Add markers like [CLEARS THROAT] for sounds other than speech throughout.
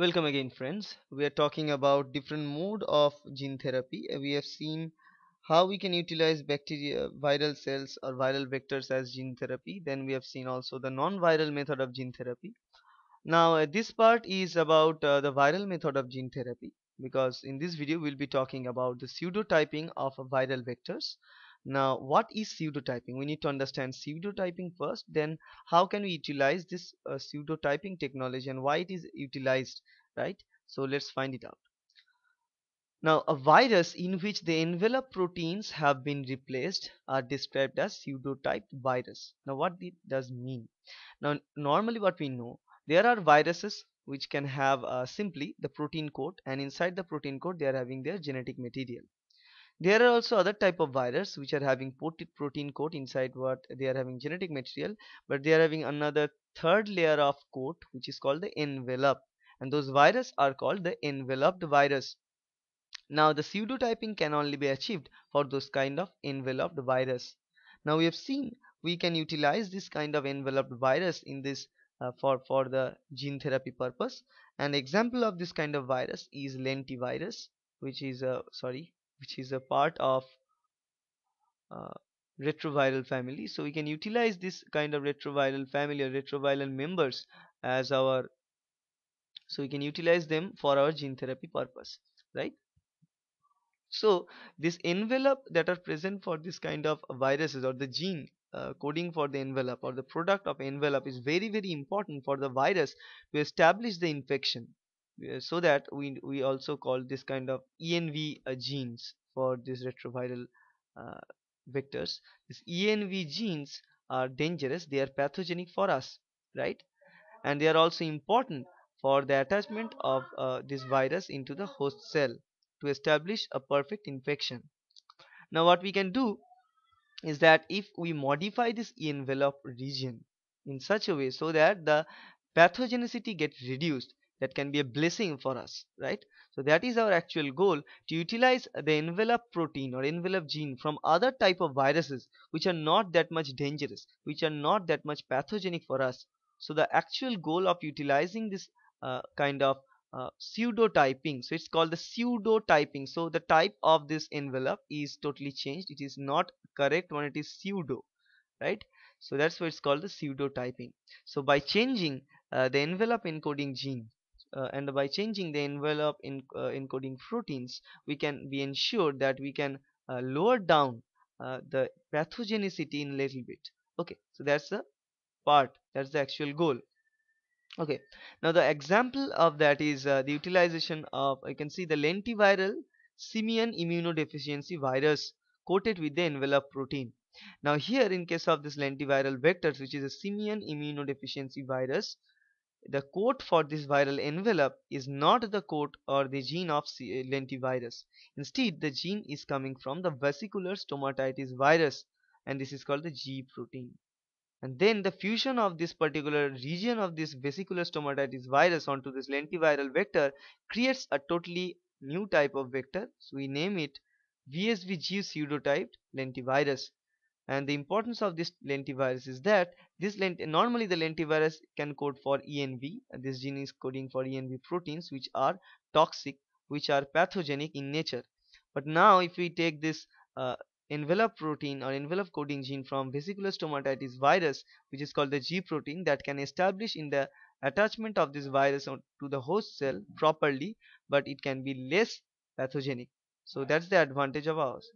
welcome again friends we are talking about different mode of gene therapy we have seen how we can utilize bacteria viral cells or viral vectors as gene therapy then we have seen also the non-viral method of gene therapy now uh, this part is about uh, the viral method of gene therapy because in this video we'll be talking about the pseudotyping of uh, viral vectors now what is pseudotyping we need to understand pseudotyping first then how can we utilize this uh, pseudotyping technology and why it is utilized right so let's find it out now a virus in which the envelope proteins have been replaced are described as pseudotyped virus now what it does mean now normally what we know there are viruses which can have uh, simply the protein coat and inside the protein coat they are having their genetic material there are also other type of virus which are having protein coat inside what they are having genetic material but they are having another third layer of coat which is called the envelope and those viruses are called the enveloped virus now the pseudotyping can only be achieved for those kind of enveloped virus now we have seen we can utilize this kind of enveloped virus in this uh, for for the gene therapy purpose an example of this kind of virus is lentivirus which is a uh, sorry which is a part of uh, retroviral family so we can utilize this kind of retroviral family or retroviral members as our so we can utilize them for our gene therapy purpose right so this envelope that are present for this kind of viruses or the gene uh, coding for the envelope or the product of envelope is very very important for the virus to establish the infection uh, so that we we also call this kind of env uh, genes for these retroviral uh, vectors these env genes are dangerous they are pathogenic for us right and they are also important for the attachment of uh, this virus into the host cell to establish a perfect infection now what we can do is that if we modify this envelope region in such a way so that the pathogenicity gets reduced that can be a blessing for us right so that is our actual goal to utilize the envelope protein or envelope gene from other type of viruses which are not that much dangerous which are not that much pathogenic for us so the actual goal of utilizing this uh, kind of uh, pseudotyping so it's called the pseudotyping so the type of this envelope is totally changed it is not correct when it is pseudo right so that's why it's called the pseudotyping so by changing uh, the envelope encoding gene uh, and by changing the envelope in uh, encoding proteins we can be ensured that we can uh, lower down uh, the pathogenicity in little bit okay so that's the part that's the actual goal okay now the example of that is the utilization of you can see the lentiviral simian immunodeficiency virus coated with the envelope protein now here in case of this lentiviral vectors which is a simian immunodeficiency virus the coat for this viral envelope is not the coat or the gene of uh, lentivirus. Instead, the gene is coming from the vesicular stomatitis virus and this is called the G protein. And then the fusion of this particular region of this vesicular stomatitis virus onto this lentiviral vector creates a totally new type of vector. So we name it VSVG pseudotyped lentivirus and the importance of this lentivirus is that this lent normally the lentivirus can code for env this gene is coding for env proteins which are toxic which are pathogenic in nature but now if we take this uh, envelope protein or envelope coding gene from vesicular stomatitis virus which is called the G protein that can establish in the attachment of this virus to the host cell properly but it can be less pathogenic so that's the advantage of ours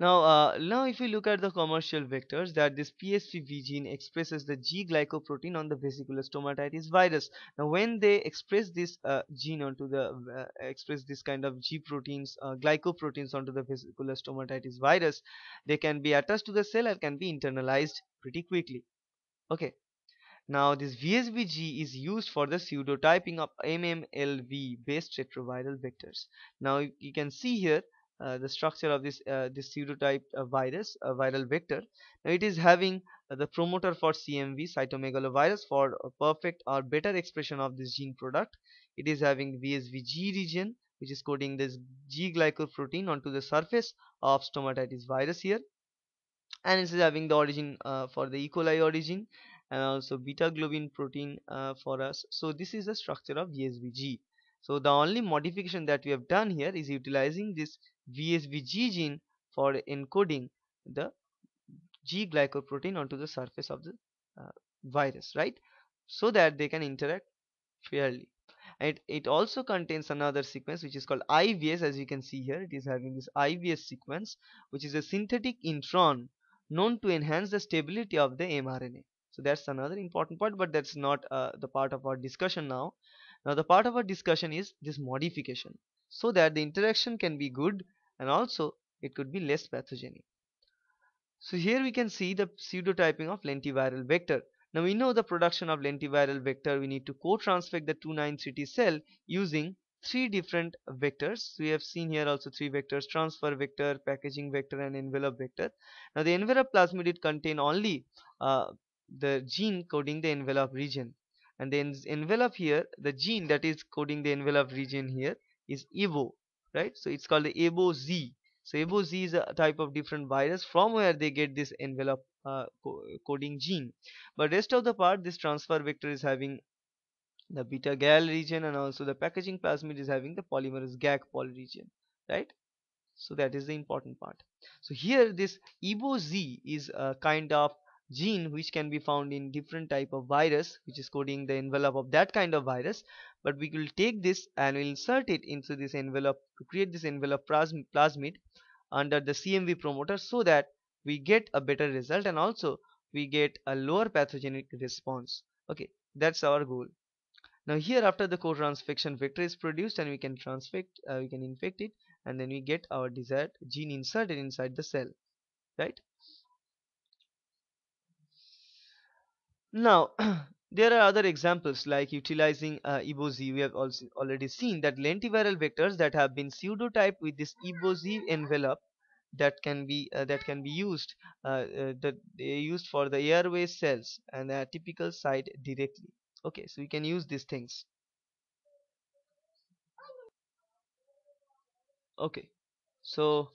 now, uh, now if we look at the commercial vectors that this PSPV gene expresses the G-glycoprotein on the vesicular stomatitis virus. Now, when they express this uh, gene onto the uh, express this kind of G proteins, uh, glycoproteins onto the vesicular stomatitis virus, they can be attached to the cell and can be internalized pretty quickly. Okay. Now, this VSVG is used for the pseudotyping of MMLV based retroviral vectors. Now, you can see here uh, the structure of this uh, this pseudotype uh, virus viral vector now it is having the promoter for CMV cytomegalovirus for perfect or better expression of this gene product it is having VSVG region which is coding this G glycoprotein onto the surface of stomatitis virus here and it is having the origin uh, for the E. coli origin and also beta globin protein uh, for us so this is the structure of VSVG so the only modification that we have done here is utilizing this vsvg gene for encoding the g glycoprotein onto the surface of the uh, virus right so that they can interact fairly and it also contains another sequence which is called IVS as you can see here it is having this IVS sequence which is a synthetic intron known to enhance the stability of the mRNA so that's another important part but that's not uh, the part of our discussion now now the part of our discussion is this modification so that the interaction can be good and also it could be less pathogenic so here we can see the pseudotyping of lentiviral vector now we know the production of lentiviral vector we need to co-transfect the 293T cell using three different vectors we have seen here also three vectors transfer vector packaging vector and envelope vector now the envelope plasmid it contain only uh, the gene coding the envelope region and the envelope here the gene that is coding the envelope region here is EBO right so it's called the EBO Z so EBO Z is a type of different virus from where they get this envelope uh, co coding gene but rest of the part this transfer vector is having the beta gal region and also the packaging plasmid is having the polymerase GAG poly region right so that is the important part so here this EBO Z is a kind of gene which can be found in different type of virus which is coding the envelope of that kind of virus but we will take this and we'll insert it into this envelope to create this envelope plasmid under the CMV promoter so that we get a better result and also we get a lower pathogenic response okay that's our goal now here after the co-transfection vector is produced and we can transfect uh, we can infect it and then we get our desired gene inserted inside the cell right Now, [CLEARS THROAT] there are other examples like utilizing uh, EBOZ. We have also already seen that lentiviral vectors that have been pseudotyped with this EBOZ envelope that can be uh, that can be used uh, uh that used for the airway cells and the typical site directly. Okay, so we can use these things. Okay, so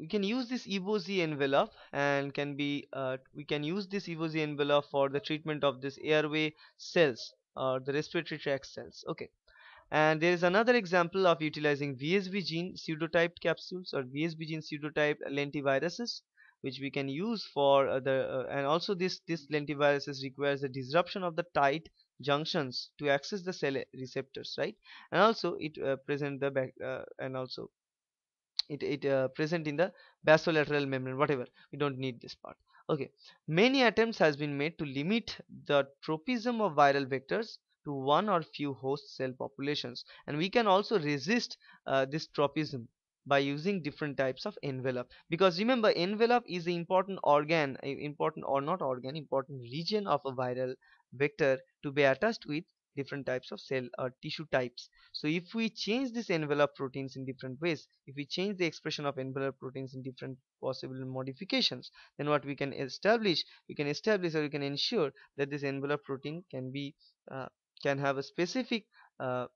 we can use this Z envelope and can be uh, we can use this Z envelope for the treatment of this airway cells or the respiratory tract cells okay and there is another example of utilizing VSV gene pseudotyped capsules or VSV gene pseudotyped lentiviruses which we can use for uh, the uh, and also this this lentiviruses requires the disruption of the tight junctions to access the cell receptors right and also it uh, present the back uh, and also it, it uh, present in the basolateral membrane whatever we don't need this part okay many attempts has been made to limit the tropism of viral vectors to one or few host cell populations and we can also resist uh, this tropism by using different types of envelope because remember envelope is an important organ important or not organ important region of a viral vector to be attached with different types of cell or uh, tissue types so if we change this envelope proteins in different ways if we change the expression of envelope proteins in different possible modifications then what we can establish we can establish or we can ensure that this envelope protein can be uh, can have a specific uh,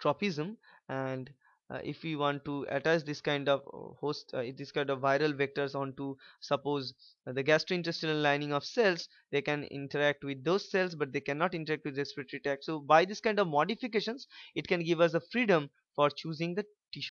tropism and uh, if we want to attach this kind of uh, host uh, this kind of viral vectors onto suppose uh, the gastrointestinal lining of cells they can interact with those cells but they cannot interact with respiratory tract so by this kind of modifications it can give us a freedom for choosing the